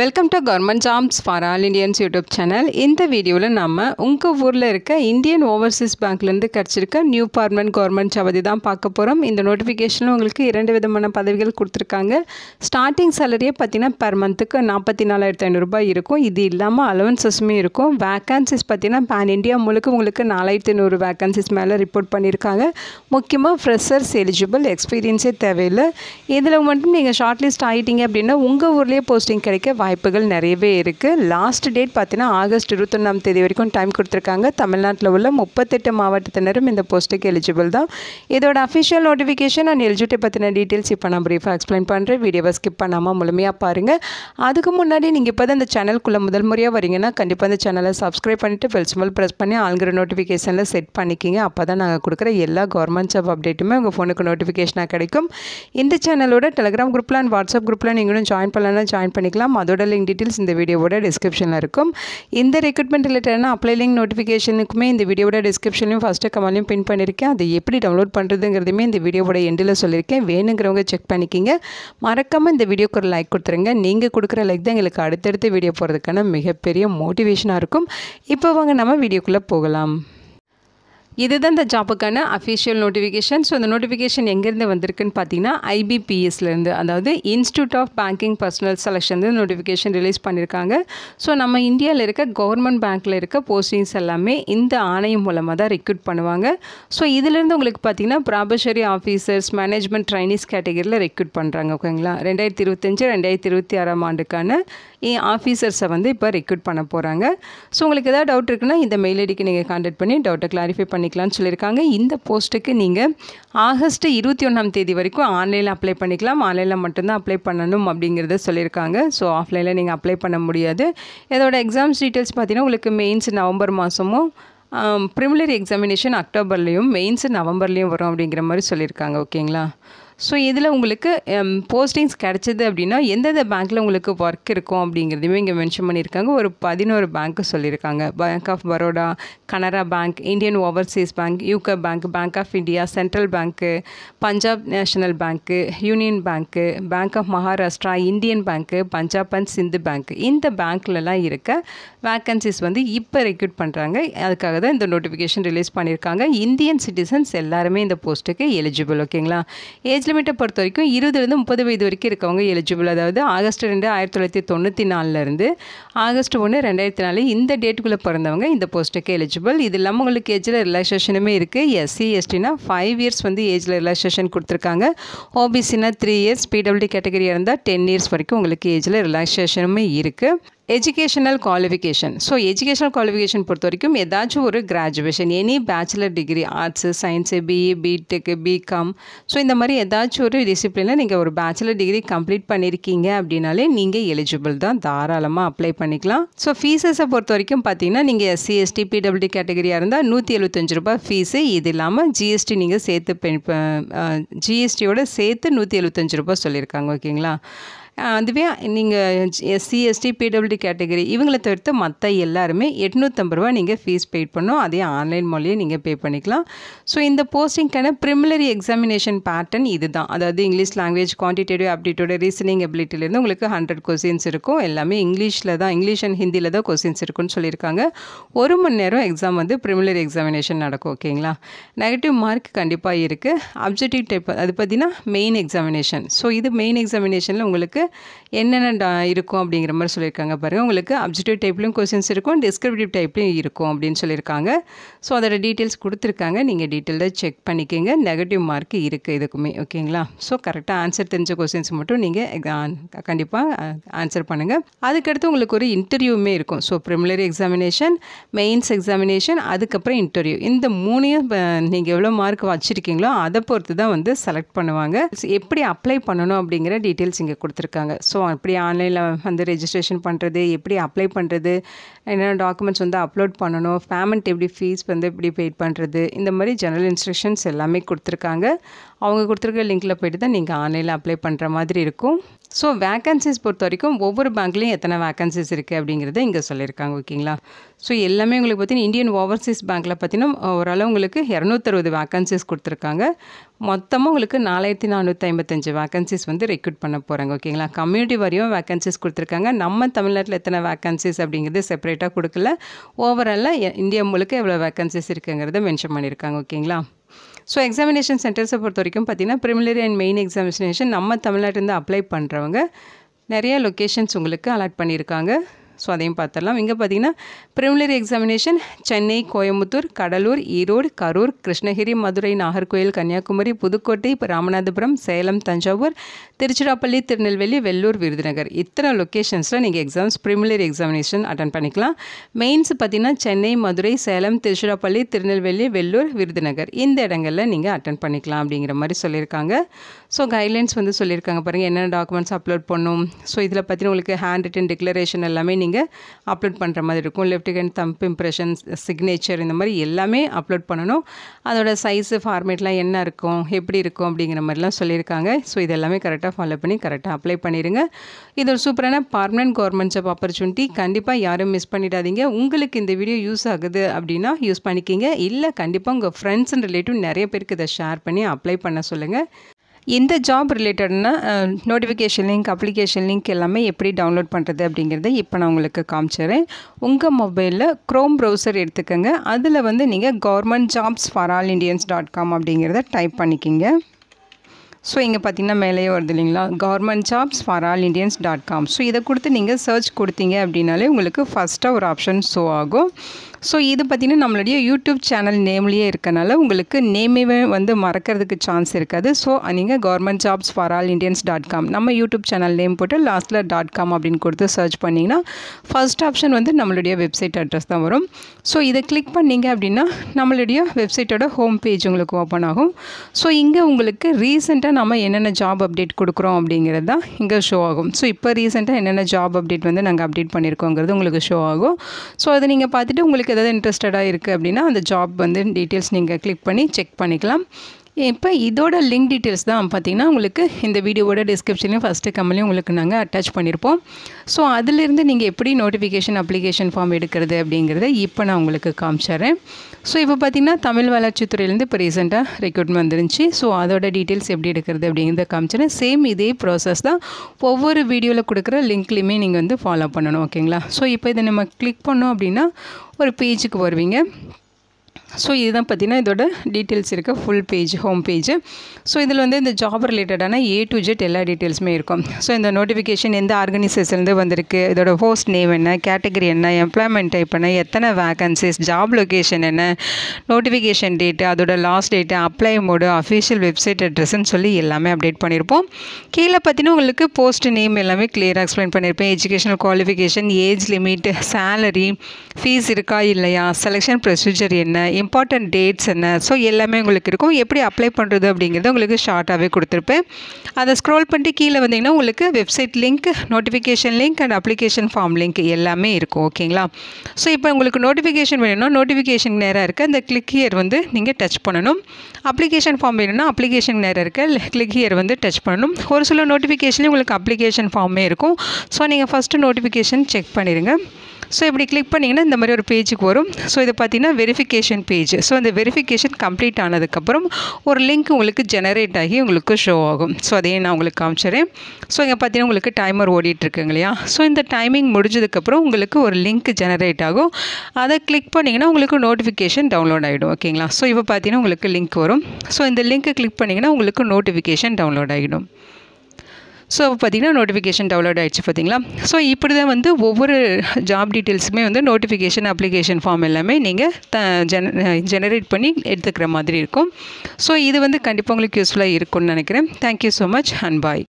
welcome to government jobs for all Indians YouTube channel இந்த வீடியோவில் நம்ம உங்கள் ஊரில் இருக்க இந்தியன் ஓவர்சீஸ் பேங்க்லேருந்து கிடச்சிருக்க நியூ பார்மெண்ட் கவர்மெண்ட் அவதி தான் பார்க்க போகிறோம் இந்த நோட்டிஃபிகேஷனில் உங்களுக்கு இரண்டு விதமான பதவிகள் கொடுத்துருக்காங்க ஸ்டார்டிங் சேலரியே பார்த்தீங்கன்னா பெர் மந்த்துக்கு நாற்பத்தி நாலாயிரத்து ஐநூறுரூபா இருக்கும் இது இல்லாமல் அலவன்சஸுமே இருக்கும் வேக்கன்சிஸ் பார்த்தீங்கன்னா பேன் இண்டியா முழுக்க உங்களுக்கு நாலாயிரத்து நூறு வேக்கன்சிஸ் மேலே ரிப்போர்ட் பண்ணியிருக்காங்க முக்கியமாக ஃப்ரெஷர்ஸ் எலிஜிபிள் எக்ஸ்பீரியன்ஸே தேவையில்லை இதில் மட்டும் நீங்கள் ஷார்ட் லிஸ்ட் ஆகிட்டீங்க அப்படின்னா உங்கள் ஊர்லேயே போஸ்டிங் கிடைக்க வாய்ப்புகள் நிறையவே இருக்குது லாஸ்ட் டேட் பார்த்தீங்கன்னா ஆகஸ்ட் இருபத்தொன்னாம் தேதி வரைக்கும் டைம் கொடுத்துருக்காங்க தமிழ்நாட்டில் உள்ள முப்பத்தெட்டு மாவட்டத்தினரும் இந்த போஸ்ட்டுக்கு எலிஜிபிள் தான் இதோட அஃபிஷியல் நோட்டிஃபிகேஷன் அண்ட் எலிஜிபிலிட்டி பற்றின டீட்டெயில்ஸ் இப்போ நான் ப்ரீஃபாக எக்ஸ்பிளைன் பண்ணுறேன் வீடியோவை ஸ்கிப் பண்ணாமல் முழுமையாக பாருங்கள் அதுக்கு முன்னாடி நீங்கள் இப்போ தான் இந்த சேனல்குள்ளே முதல் முறையாக வரீங்கன்னா கண்டிப்பாக இந்த சேனலை சப்ஸ்கிரைப் பண்ணிவிட்டு பெல் சிம்பிள் ப்ரெஸ் பண்ணி ஆளுங்கிற நோட்டிஃபிகேஷனில் செட் பண்ணிக்கிங்க அப்போ தான் நாங்கள் கொடுக்குற எல்லா கவர்மெண்ட் ஜாப் அப்டேட்டுமே உங்கள் ஃபோனுக்கு நோட்டிஃபிகேஷனாக கிடைக்கும் இந்த சேனலோட டெலிகிராம் குரூப்பில் அண்ட் வாட்ஸ்அப் குரூப்பில் நீங்களும் ஜாயின் பண்ணலன்னா ஜாயின் பண்ணிக்கலாம் அதோட அதோட லிங்க் டீட்டெயில்ஸ் இந்த வீடியோவோட டிஸ்கிரிப்ஷனில் இருக்கும் இந்த ரெக்ரூட்மெண்ட் ரிலேட்டடான அப்ளை லிங்க் நோட்டிஃபிகேஷனுக்குமே இந்த வீடியோட டிஸ்கிரிப்ஷன்லையும் ஃபஸ்ட்டு கமெண்ட்லையும் பின் பண்ணியிருக்கேன் அது எப்படி டவுன்லோட் பண்ணுறதுங்கிறதுமே இந்த வீடியோட எண்டில் சொல்லியிருக்கேன் வேணுங்கிறவங்க செக் பண்ணிக்கிங்க மறக்காமல் இந்த வீடியோக்கு ஒரு லைக் கொடுத்துருங்க நீங்கள் கொடுக்குற லைக் தான் எங்களுக்கு அடுத்தடுத்த வீடியோ போகிறதுக்கான மிகப்பெரிய மோட்டிவேஷனாக இருக்கும் இப்போ வாங்க நம்ம வீடியோக்குள்ளே போகலாம் இதுதான் இந்த ஜாப்புக்கான அஃபிஷியல் நோட்டிஃபிகேஷன் ஸோ அந்த நோட்டிஃபிகேஷன் எங்கேருந்து வந்திருக்குன்னு பார்த்தீங்கன்னா ஐபிபிஎஸ்லேருந்து அதாவது institute of banking personnel selection notification release பண்ணியிருக்காங்க ஸோ நம்ம இந்தியாவில் இருக்க கவர்மெண்ட் பேங்க்கில் இருக்க போஸ்டிங்ஸ் எல்லாமே இந்த ஆணையம் மூலமாக தான் ரெக்ரூட் பண்ணுவாங்க ஸோ இதிலேருந்து உங்களுக்கு பார்த்தீங்கன்னா ப்ராபஷரி ஆஃபீஸர்ஸ் மேனேஜ்மெண்ட் ட்ரைனிஸ் கேட்டகரியில் ரெக்ரூட் பண்ணுறாங்க ஓகேங்களா ரெண்டாயிரத்தி இருபத்தஞ்சு ரெண்டாயிரத்தி இருபத்தி ஆறாம் ஆண்டுக்கான ஆஃபீஸர்ஸை வந்து இப்போ ரெக்ரூட் பண்ண போகிறாங்க ஸோ உங்களுக்கு ஏதாவது டவுட் இருக்குன்னா இந்த மெயில் ஐடிக்கு நீங்கள் காண்டக்ட் பண்ணி டவுட்டை கிளாரிஃபை பண்ணிக்கலாம்னு சொல்லியிருக்காங்க இந்த போஸ்ட்டுக்கு நீங்கள் ஆகஸ்ட் இருபத்தி ஒன்றாம் தேதி வரைக்கும் ஆன்லைனில் அப்ளை பண்ணிக்கலாம் ஆன்லைனில் மட்டும்தான் அப்ளை பண்ணணும் அப்படிங்கிறத சொல்லியிருக்காங்க ஸோ ஆஃப்லைனில் நீங்கள் அப்ளை பண்ண முடியாது இதோட எக்ஸாம்ஸ் டீட்டெயில்ஸ் பார்த்தீங்கன்னா உங்களுக்கு மெயின்ஸ் நவம்பர் மாதமும் ப்ரிமிலரி எக்ஸாமினேஷன் அக்டோபர்லேயும் மெயின்ஸ் நவம்பர்லேயும் வரும் அப்படிங்கிற மாதிரி சொல்லியிருக்காங்க ஓகேங்களா ஸோ இதில் உங்களுக்கு போஸ்டிங்ஸ் um, கிடச்சிது அப்படின்னா எந்தெந்த பேங்க்கில் உங்களுக்கு ஒர்க் இருக்கும் அப்படிங்கிறதையுமே இங்கே மென்ஷன் பண்ணியிருக்காங்க ஒரு பதினோரு பேங்க்கு சொல்லியிருக்காங்க Bank of Baroda Canara Bank Indian Overseas Bank UCO Bank Bank of India Central Bank Punjab National Bank Union Bank Bank of Maharashtra Indian Bank Punjab and Sind Bank இந்த பேங்க்லலாம் இருக்க வேக்கன்சிஸ் வந்து இப்போ ரெக்யூட் பண்ணுறாங்க அதுக்காக தான் இந்த நோட்டிஃபிகேஷன் ரிலீஸ் பண்ணியிருக்காங்க இந்தியன் சிட்டிசன்ஸ் எல்லாருமே இந்த போஸ்ட்டுக்கு எலிஜிபிள் ஓகேங்களா ஏஜ் ஏஜ் லிமிட்டை பொறுத்த வரைக்கும் இருபதுலேருந்து முப்பது வயது வரைக்கும் இருக்கவங்க எலிஜிபிள் அதாவது ஆகஸ்ட் ரெண்டு ஆயிரத்தி தொள்ளாயிரத்தி தொண்ணூற்றி நாலுலேருந்து ஆகஸ்ட் ஒன்று ரெண்டாயிரத்தி நாலு இந்த டேட்டுக்குள்ளே பிறந்தவங்க இந்த போஸ்ட்டுக்கு எலிஜிபிள் இது இல்லாமல் உங்களுக்கு ஏஜில் ரிலாக்ஸேஷனுமே இருக்குது எஸ்சி எஸ்டினா ஃபைவ் இயர்ஸ் வந்து ஏஜில் ரிலாக்ஸேஷன் கொடுத்துருக்காங்க ஓபிசினா த்ரீ இயர்ஸ் பிடபிள்யூ கேட்டகரியாக இருந்தால் டென் இயர்ஸ் வரைக்கும் உங்களுக்கு ஏஜில் ரிலாக்ஸேஷனுமே இருக்குது educational qualification so educational qualification பொறுத்த வரைக்கும் ஏதாச்சும் ஒரு graduation any bachelor degree arts science B E B Tech B Com so இந்த மாதிரி ஏதாச்சும் ஒரு டிசிப்ளினில் நீங்கள் ஒரு பேச்சுலர் டிகிரி கம்ப்ளீட் பண்ணியிருக்கீங்க அப்படின்னாலே நீங்கள் எலிஜிபிள் தான் தாராளமாக அப்ளை பண்ணிக்கலாம் ஸோ ஃபீஸஸை பொறுத்த வரைக்கும் பார்த்தீங்கன்னா நீங்கள் எஸ்சி எஸ்டி பிடபிள்யூ கேட்டகரியாக இருந்தால் நூற்றி எழுபத்தஞ்சு ரூபாய் ஃபீஸு இது இல்லாமல் ஜிஎஸ்டி நீங்கள் சேர்த்து ஜிஎஸ்டியோட சேர்த்து நூற்றி எழுபத்தஞ்சு ரூபாய் சொல்லியிருக்காங்க ஓகேங்களா அதுவே நீங்கள் சிஎஸ்டி பிடபிள்யூடி கேட்டகரி இவங்களை தவிர்த்து மற்ற எல்லாருமே எட்நூற்றம்பது ரூபா நீங்கள் ஃபீஸ் பெய்ட் பண்ணோம் அதே ஆன்லைன் மூலியம் நீங்கள் பே பண்ணிக்கலாம் ஸோ இந்த போஸ்டிங்க்கான ப்ரிமிலரி எக்ஸாமினேஷன் பேட்டர்ன் இது தான் அதாவது English language quantitative aptitude reasoning அபிலிட்டிலேருந்து உங்களுக்கு ஹண்ட்ரட் கொஸ்டின்ஸ் இருக்கும் எல்லாமே இங்கிலீஷில் தான் இங்கிலீஷ் அண்ட் ஹிந்தியில் தான் கொஸ்டின்ஸ் இருக்குன்னு சொல்லியிருக்காங்க ஒரு மணி நேரம் எக்ஸாம் வந்து ப்ரிமிலரி எக்ஸாமினேஷன் நடக்கும் ஓகேங்களா நெகட்டிவ் மார்க் கண்டிப்பாக இருக்குது அப்ஜெக்டிவ் டைப் அது பார்த்தீங்கன்னா மெயின் எக்ஸாமினேஷன் ஸோ இது மெயின் எக்ஸாமினேஷனில் உங்களுக்கு என்னென்ன இருக்கும் அப்படிங்கிற மாதிரி சொல்லியிருக்காங்க பாருங்கள் உங்களுக்கு அப்ஜெக்டிவ் டைப்லையும் கொஸ்டின்ஸ் இருக்கும் டிஸ்கிரிப்டிவ் டைப்லையும் இருக்கும் அப்படின்னு சொல்லியிருக்காங்க ஸோ அதோட டீட்டெயில்ஸ் கொடுத்துருக்காங்க நீங்கள் டீட்டெயிலாக செக் பண்ணிக்கோங்க நெகட்டிவ் மார்க் இருக்குது இதுக்குமே ஓகேங்களா ஸோ கரெக்டாக ஆன்சர் தெரிஞ்ச கொஸ்டின்ஸ் மட்டும் நீங்கள் கண்டிப்பாக ஆன்சர் பண்ணுங்கள் அதுக்கடுத்து உங்களுக்கு ஒரு இன்டர்வியூமே இருக்கும் so preliminary examination mains examination அதுக்கப்புறம் இன்டர்வியூ இந்த மூணையும் நீங்கள் எவ்வளோ மார்க் வச்சுருக்கீங்களோ அதை பொறுத்து தான் வந்து செலக்ட் பண்ணுவாங்க எப்படி அப்ளை பண்ணணும் அப்படிங்கிற டீட்டெயில்ஸ் இங்கே கொடுத்துருக்காங்க இருக்காங்க ஸோ அப்படி ஆன்லைனில் வந்து ரெஜிஸ்ட்ரேஷன் பண்ணுறது எப்படி அப்ளை பண்ணுறது என்னென்ன டாக்குமெண்ட்ஸ் வந்து அப்லோட் பண்ணணும் பேமெண்ட் எப்படி ஃபீஸ் வந்து எப்படி பெய்ட் பண்ணுறது இந்த மாதிரி ஜெனரல் இன்ஸ்ட்ரக்ஷன்ஸ் எல்லாமே கொடுத்துருக்காங்க அவங்க கொடுத்துருக்க லிங்க்கில் போய்ட்டு தான் நீங்கள் ஆன்லைனில் அப்ளை பண்ணுற மாதிரி இருக்கும் ஸோ வேக்கன்சிஸ் பொறுத்த வரைக்கும் ஒவ்வொரு பேங்க்லேயும் எத்தனை வேக்கன்சிஸ் இருக்குது அப்படிங்கிறத இங்கே சொல்லியிருக்காங்க ஓகேங்களா ஸோ எல்லாமே உங்களுக்கு பார்த்தீங்கன்னா இந்தியன் ஓவர்சீஸ் பேங்க்கில் பார்த்தீங்கன்னா ஓரளவு உங்களுக்கு இரநூத்தறுபது வேக்கன்சிஸ் கொடுத்துருக்காங்க மொத்தமாக உங்களுக்கு நாலாயிரத்தி நானூற்றி ஐம்பத்தஞ்சு வேக்கன்சிஸ் வந்து ரெக்ரூட் பண்ண போகிறாங்க ஓகேங்களா கம்யூனிட்டி வரையும் வேக்கன்சிஸ் கொடுத்துருக்காங்க நம்ம தமிழ்நாட்டில் எத்தனை வேக்கன்சிஸ் அப்படிங்கிறது செப்பரேட்டாக கொடுக்கல ஓவராலாக இந்தியா முழுக்க எவ்வளோ வேக்கன்சிஸ் இருக்குங்கிறத மென்ஷன் பண்ணியிருக்காங்க ஓகேங்களா ஸோ எக்ஸாமினேஷன் சென்டர்ஸை பொறுத்த வரைக்கும் பார்த்திங்கன்னா ப்ரிமிலரி அண்ட் மெயின் எக்ஸாமினேஷன் நம்ம தமிழ்நாட்டிலேருந்து அப்ளை பண்ணுறவங்க நிறைய லொக்கேஷன்ஸ் உங்களுக்கு அலாட் பண்ணியிருக்காங்க ஸோ அதையும் பார்த்துடலாம் இங்கே பார்த்தீங்கன்னா ப்ரிமிலரி எக்ஸாமினேஷன் சென்னை கோயம்புத்தூர் கடலூர் ஈரோடு கரூர் கிருஷ்ணகிரி மதுரை நாகர்கோயில் கன்னியாகுமரி புதுக்கோட்டை இப்போ ராமநாதபுரம் சேலம் தஞ்சாவூர் திருச்சிராப்பள்ளி திருநெல்வேலி வெள்ளூர் விருதுநகர் இத்தனை லொக்கேஷன்ஸில் நீங்கள் எக்ஸாம்ஸ் ப்ரிமிலரி எக்ஸாமினேஷன் அட்டன் பண்ணிக்கலாம் மெயின்ஸ் பார்த்தீங்கன்னா சென்னை மதுரை சேலம் திருச்சிராப்பள்ளி திருநெல்வேலி வெள்ளூர் விருதுநகர் இந்த இடங்களில் நீங்கள் அட்டன் பண்ணிக்கலாம் அப்படிங்கிற மாதிரி சொல்லியிருக்காங்க ஸோ கைட்லைன்ஸ் வந்து சொல்லியிருக்காங்க பாருங்கள் என்னென்ன டாக்குமெண்ட்ஸ் அப்லோட் பண்ணும் ஸோ இதில் பார்த்தீங்கன்னா உங்களுக்கு ஹேண்ட் ரிட்டன் டிக்ளரேஷன் எல்லாமே நீங்கள் அப்லோட் பண்ணுற மாதிரி இருக்கும் left hand thumb impressions signature இந்த மாதிரி எல்லாமே அப்லோட் பண்ணணும் அதோட சைஸு ஃபார்மேட்லாம் என்ன இருக்கும் எப்படி இருக்கும் அப்படிங்கிற மாதிரிலாம் சொல்லியிருக்காங்க ஸோ இது எல்லாமே கரெக்டாக ஃபாலோ பண்ணி கரெக்டாக அப்ளை பண்ணிடுங்க இது ஒரு சூப்பரான பர்மனன்ட் கவர்மெண்ட் ஜாப் ஆப்பர்ச்சுனிட்டி கண்டிப்பாக யாரும் மிஸ் பண்ணிடாதீங்க உங்களுக்கு இந்த வீடியோ யூஸ் ஆகுது அப்படின்னா யூஸ் பண்ணிக்கிங்க இல்லை கண்டிப்பாக உங்கள் ஃப்ரெண்ட்ஸ் அண்ட் ரிலேட்டிவ் நிறைய பேருக்கு இதை ஷேர் பண்ணி அப்ளை பண்ண சொல்லுங்கள் இந்த ஜாப் ரிலேட்டட்னா நோட்டிஃபிகேஷன் லிங்க் அப்ளிகேஷன் லிங்க் எல்லாமே எப்படி டவுன்லோட் பண்ணுறது அப்படிங்கிறத இப்போ நான் உங்களுக்கு காமிச்சிடுறேன் உங்கள் மொபைலில் க்ரோம் ப்ரௌசர் எடுத்துக்கோங்க அதில் வந்து நீங்கள் government jobs for all Indians dot com அப்படிங்கிறத டைப் பண்ணிக்கிங்க ஸோ இங்கே பார்த்தீங்கன்னா மேலேயே வருது இல்லைங்களா government jobs for all Indians dot com so இதை கொடுத்து நீங்கள் சர்ச் கொடுத்தீங்க அப்படின்னாலே உங்களுக்கு ஃபஸ்ட்டாக ஒரு ஆப்ஷன் ஷோ ஆகும் ஸோ இது பார்த்திங்கன்னா நம்மளுடைய யூடியூப் சேனல் நேம்லேயே இருக்கனால உங்களுக்கு நேமே வந்து மறக்கிறதுக்கு சான்ஸ் இருக்காது ஸோ நீங்கள் government jobs for all Indians dot com நம்ம யூடியூப் சேனல் நேம் போட்டு லாஸ்ட்டில் டாட் காம் அப்படின்னு கொடுத்து சர்ச் பண்ணிங்கன்னா ஃபஸ்ட் ஆப்ஷன் வந்து நம்மளுடைய வெப்சைட் அட்ரஸ் தான் வரும் ஸோ இதை கிளிக் பண்ணிங்க அப்படின்னா நம்மளுடைய வெப்சைட்டோட ஹோம் பேஜ் உங்களுக்கு ஓப்பன் ஆகும் ஸோ இங்கே உங்களுக்கு ரீசெண்டாக நம்ம என்னென்ன ஜாப் அப்டேட் கொடுக்குறோம் அப்படிங்கிறது தான் இங்கே ஷோ ஆகும் ஸோ இப்போ ரீசெண்டாக என்னென்ன ஜாப் அப்டேட் வந்து நாங்கள் அப்டேட் பண்ணியிருக்கோங்கிறது உங்களுக்கு ஷோ ஆகும் ஸோ அதை நீங்கள் பார்த்துட்டு உங்களுக்கு எதாவது இன்ட்ரெஸ்டடாக இருக்குது அப்படின்னா அந்த ஜாப் வந்து டீட்டெயில்ஸ் நீங்கள் கிளிக் பண்ணி செக் பண்ணிக்கலாம் இப்போ இதோட லிங்க் டீட்டெயில்ஸ் தான் பார்த்திங்கன்னா உங்களுக்கு இந்த வீடியோவோட டிஸ்கிரிப்ஷன்லேயும் ஃபஸ்ட்டு கம்மலையும் உங்களுக்கு நாங்கள் அட்டாச் பண்ணியிருப்போம் ஸோ அதிலிருந்து நீங்கள் எப்படி நோட்டிஃபிகேஷன் அப்ளிகேஷன் ஃபார்ம் எடுக்கிறது அப்படிங்கிறத இப்போ நான் உங்களுக்கு காமிச்சிடுறேன் ஸோ இப்போ பார்த்திங்கன்னா தமிழ் வளர்ச்சித்துறையிலேருந்து இப்போ ரீசெண்டாக ரெக்ரூட்மெண்ட் வந்துருந்துச்சு ஸோ அதோட டீட்டெயில்ஸ் எப்படி எடுக்கிறது அப்படிங்கிறத காமிச்சிடுறேன் சேம் இதே ப்ராசஸ் தான் ஒவ்வொரு வீடியோவில் கொடுக்குற லிங்க்லேயுமே நீங்கள் வந்து ஃபாலோ பண்ணணும் ஓகேங்களா ஸோ இப்போ இதை நம்ம கிளிக் பண்ணோம் அப்படின்னா ஒரு பேஜுக்கு வருவீங்க ஸோ இதுதான் பார்த்தீங்கன்னா இதோட டீட்டெயில்ஸ் இருக்குது full page home page so இதில் வந்து இந்த ஜாப் ரிலேட்டடான ஏ டு ஜெட் எல்லா டீட்டெயில்ஸுமே இருக்கும் ஸோ இந்த நோட்டிஃபிகேஷன் எந்த ஆர்கனைசேஷன்லேருந்து வந்திருக்கு இதோட ஹோஸ்ட் நேம் என்ன கேட்டகரி என்ன எம்ப்ளாய்மெண்ட் டைப் என்ன எத்தனை வேகன்சிஸ் ஜாப் லொக்கேஷன் என்ன நோட்டிஃபிகேஷன் டேட்டு அதோட last date apply mode official website அட்ரஸ்ன்னு சொல்லி எல்லாமே அப்டேட் பண்ணியிருப்போம் கீழே பார்த்தீங்கன்னா உங்களுக்கு போஸ்ட் நேம் எல்லாமே கிளியராக எக்ஸ்பிளைன் பண்ணியிருப்பேன் educational qualification age limit salary fees இருக்கா இல்லையா செலெக்ஷன் ப்ரொசீஜர் என்ன இம்பார்ட்டண்ட் டேட்ஸ் என்ன ஸோ எல்லாமே உங்களுக்கு இருக்கும் எப்படி அப்ளை பண்ணுறது அப்படிங்கிறத உங்களுக்கு ஷார்ட்டாகவே கொடுத்துருப்பேன் அதை ஸ்க்ரோல் பண்ணிட்டு கீழே வந்தீங்கன்னா உங்களுக்கு website link notification link and application form link எல்லாமே இருக்கும் ஓகேங்களா ஸோ இப்போ உங்களுக்கு நோட்டிஃபிகேஷன் வேணும்னா நோட்டிஃபிகேஷன் நேராக இருக்குது அந்த கிளிக் ஹியர் வந்து நீங்கள் டச் பண்ணணும் அப்ளிகேஷன் ஃபார்ம் வேணும்னா அப்ளிகேஷன் நேராக இருக்க கிளிக் ஹியர் வந்து டச் பண்ணணும் ஒரு சில நோட்டிஃபிகேஷன்லேயும் உங்களுக்கு அப்ளிகேஷன் ஃபார்மே இருக்கும் ஸோ நீங்கள் ஃபஸ்ட்டு நோட்டிஃபிகேஷன் செக் பண்ணிடுங்க ஸோ இப்படி கிளிக் பண்ணிங்கன்னா இந்த மாதிரி ஒரு பேஜுக்கு வரும் ஸோ இதை பார்த்தீங்கன்னா வெரிஃபிகேஷன் பேஜ் பேஜ் ஸோ அந்த வெரிஃபிகேஷன் கம்ப்ளீட் ஆனதுக்கப்புறம் ஒரு லிங்க் உங்களுக்கு ஜெனரேட் ஆகி உங்களுக்கு ஷோ ஆகும் ஸோ அதையும் நான் உங்களுக்கு காமிச்சிடுறேன் ஸோ இங்கே பார்த்தீங்கன்னா உங்களுக்கு டைமர் ஓடிட்டுருக்குங்க இல்லையா ஸோ இந்த டைமிங் முடிஞ்சதுக்கப்புறம் உங்களுக்கு ஒரு லிங்க் ஜெனரேட் ஆகும் அதை கிளிக் பண்ணிங்கன்னா உங்களுக்கு நோட்டிஃபிகேஷன் டவுன்லோட் ஆகிடும் ஓகேங்களா ஸோ இப்போ பார்த்தீங்கன்னா உங்களுக்கு லிங்க் வரும் ஸோ இந்த லிங்க்கை கிளிக் பண்ணிங்கன்னா உங்களுக்கு நோட்டிஃபிகேஷன் டவுன்லோட் ஆகிடும் ஸோ பார்த்திங்கன்னா நோட்டிஃபிகேஷன் டவுன்லோட் ஆகிடுச்சு பார்த்திங்களா ஸோ இப்படி தான் வந்து ஒவ்வொரு ஜாப் டீட்டெயில்ஸுமே வந்து நோட்டிஃபிகேஷன் அப்ளிகேஷன் ஃபார்ம் எல்லாமே நீங்கள் த ஜென ஜெனரேட் பண்ணி எடுத்துக்கிற மாதிரி இருக்கும் ஸோ இது வந்து கண்டிப்பாக உங்களுக்கு யூஸ்ஃபுல்லாக இருக்கும்னு நினைக்கிறேன் thank you so much and bye